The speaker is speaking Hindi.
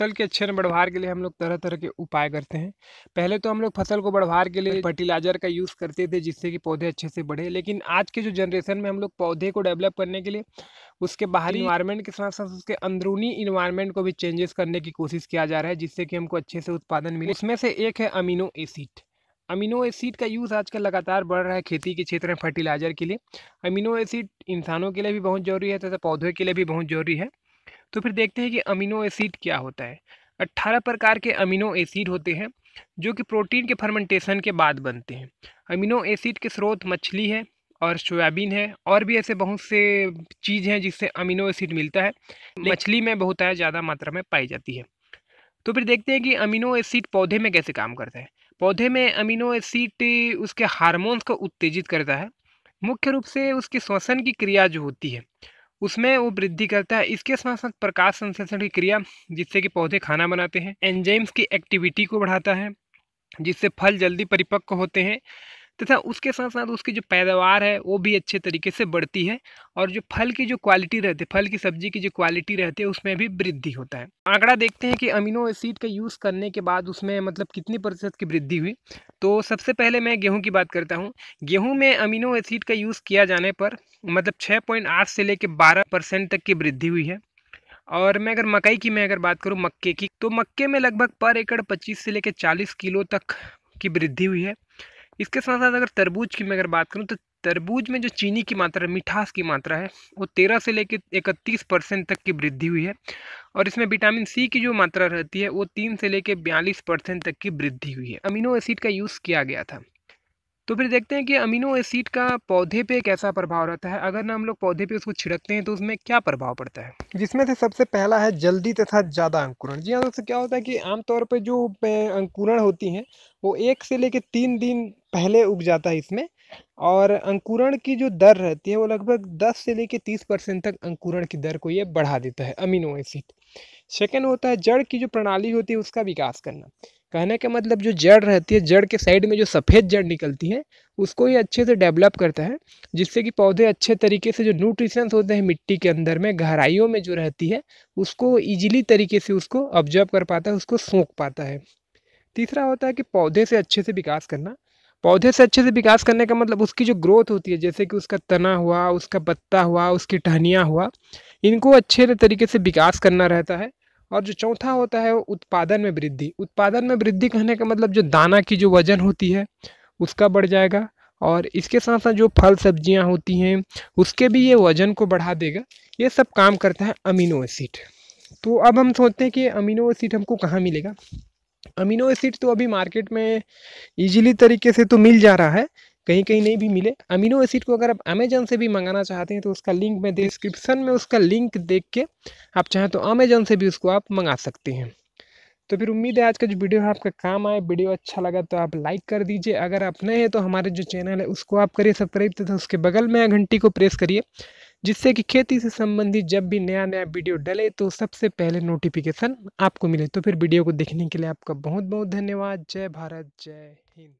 फसल के अच्छे बढ़वार के लिए हम लोग तरह तरह के उपाय करते हैं पहले तो हम लोग फसल को बढ़वार के लिए फर्टिलाइजर का यूज़ करते थे जिससे कि पौधे अच्छे से बढ़े लेकिन आज के जो जनरेशन में हम लोग पौधे को डेवलप करने के लिए उसके बाहरी इन्वायरमेंट के साथ साथ उसके अंदरूनी इन्वायरमेंट को भी चेंजेस करने की कोशिश किया जा रहा है जिससे कि हमको अच्छे से उत्पादन मिले उसमें से एक है अमीनो एसिड अमीनो एसिड का यूज़ आजकल लगातार बढ़ रहा है खेती के क्षेत्र में फर्टिलाइजर के लिए अमीनो एसिड इंसानों के लिए भी बहुत ज़रूरी है तथा पौधों के लिए भी बहुत ज़रूरी है तो फिर देखते हैं कि अमीनो एसिड क्या होता है अट्ठारह प्रकार के अमीनो एसिड होते हैं जो कि प्रोटीन के फर्मेंटेशन के बाद बनते हैं अमीनो एसिड के स्रोत मछली है और सोयाबीन है और भी ऐसे बहुत से चीज़ हैं जिससे अमीनो एसिड मिलता है मछली में बहुत ज़्यादा मात्रा में पाई जाती है तो फिर देखते हैं कि अमीनो एसिड पौधे में कैसे काम करता है पौधे में अमीनो एसिड उसके हार्मोन्स को उत्तेजित करता है मुख्य रूप से उसके श्वसन की क्रिया जो होती है उसमें वो वृद्धि करता है इसके साथ साथ प्रकाश संश्लेषण की क्रिया जिससे कि पौधे खाना बनाते हैं एंजाइम्स की एक्टिविटी को बढ़ाता है जिससे फल जल्दी परिपक्व होते हैं तथा उसके साथ साथ उसकी जो पैदावार है वो भी अच्छे तरीके से बढ़ती है और जो फल की जो क्वालिटी रहती है फल की सब्जी की जो क्वालिटी रहती है उसमें भी वृद्धि होता है आंकड़ा देखते हैं कि अमीनो एसिड का यूज़ करने के बाद उसमें मतलब कितनी प्रतिशत की वृद्धि हुई तो सबसे पहले मैं गेहूँ की बात करता हूँ गेहूँ में अमीनो एसिड का यूज़ किया जाने पर मतलब छः से लेकर बारह तक की वृद्धि हुई है और मैं अगर मकई की मैं अगर बात करूँ मक्के की तो मक्के में लगभग पर एकड़ 25 से लेकर 40 किलो तक की वृद्धि हुई है इसके साथ साथ अगर तरबूज की मैं अगर बात करूँ तो तरबूज में जो चीनी की मात्रा है मिठास की मात्रा है वो तेरह से लेकर इकतीस परसेंट तक की वृद्धि हुई है और इसमें विटामिन सी की जो मात्रा रहती है वो तीन से लेकर बयालीस परसेंट तक की वृद्धि हुई है अमीनो एसिड का यूज़ किया गया था तो फिर देखते हैं कि अमीनो एसिड का पौधे पे कैसा प्रभाव रहता है अगर ना हम लोग पौधे पे उसको छिड़कते हैं तो उसमें क्या प्रभाव पड़ता है जिसमें से सबसे पहला है जल्दी तथा ज़्यादा अंकुरण जी हाँ दोस्तों क्या होता है कि आमतौर पर जो अंकुरण होती हैं वो एक से लेकर तीन दिन पहले उग जाता है इसमें और अंकुरण की जो दर रहती है वो लगभग 10 से लेकर 30 परसेंट तक अंकुरण की दर को ये बढ़ा देता है अमीनो एसिड सेकेंड होता है जड़ की जो प्रणाली होती है उसका विकास करना कहने का मतलब जो जड़ रहती है जड़ के साइड में जो सफ़ेद जड़ निकलती है उसको ये अच्छे से डेवलप करता है जिससे कि पौधे अच्छे तरीके से जो न्यूट्रिशंस होते हैं मिट्टी के अंदर में गहराइयों में जो रहती है उसको ईजिली तरीके से उसको ऑब्जर्व कर पाता है उसको सोख पाता है तीसरा होता है कि पौधे से अच्छे से विकास करना पौधे से अच्छे से विकास करने का मतलब उसकी जो ग्रोथ होती है जैसे कि उसका तना हुआ उसका पत्ता हुआ उसकी टहनियाँ हुआ इनको अच्छे तरीके से विकास करना रहता है और जो चौथा होता है वो उत्पादन में वृद्धि उत्पादन में वृद्धि कहने का मतलब जो दाना की जो वजन होती है उसका बढ़ जाएगा और इसके साथ साथ जो फल सब्जियां होती हैं उसके भी ये वजन को बढ़ा देगा ये सब काम करता है अमीनो एसिड तो अब हम सोचते हैं कि अमीनो एसिड हमको कहाँ मिलेगा अमीनो एसिड तो अभी मार्केट में इजीली तरीके से तो मिल जा रहा है कहीं कहीं नहीं भी मिले अमीनो एसिड को अगर आप अमेजन से भी मंगाना चाहते हैं तो उसका लिंक मैं डिस्क्रिप्सन में उसका लिंक देख के आप चाहें तो अमेजन से भी उसको आप मंगा सकते हैं तो फिर उम्मीद है आज का जो वीडियो है आपका काम आए वीडियो अच्छा लगा तो आप लाइक कर दीजिए अगर आप नए हैं तो हमारे जो चैनल है उसको आप करिए सब्सक्राइब तथा तो उसके बगल में घंटी को प्रेस करिए जिससे कि खेती से संबंधित जब भी नया नया वीडियो डले तो सबसे पहले नोटिफिकेशन आपको मिले तो फिर वीडियो को देखने के लिए आपका बहुत बहुत धन्यवाद जय भारत जय हिंद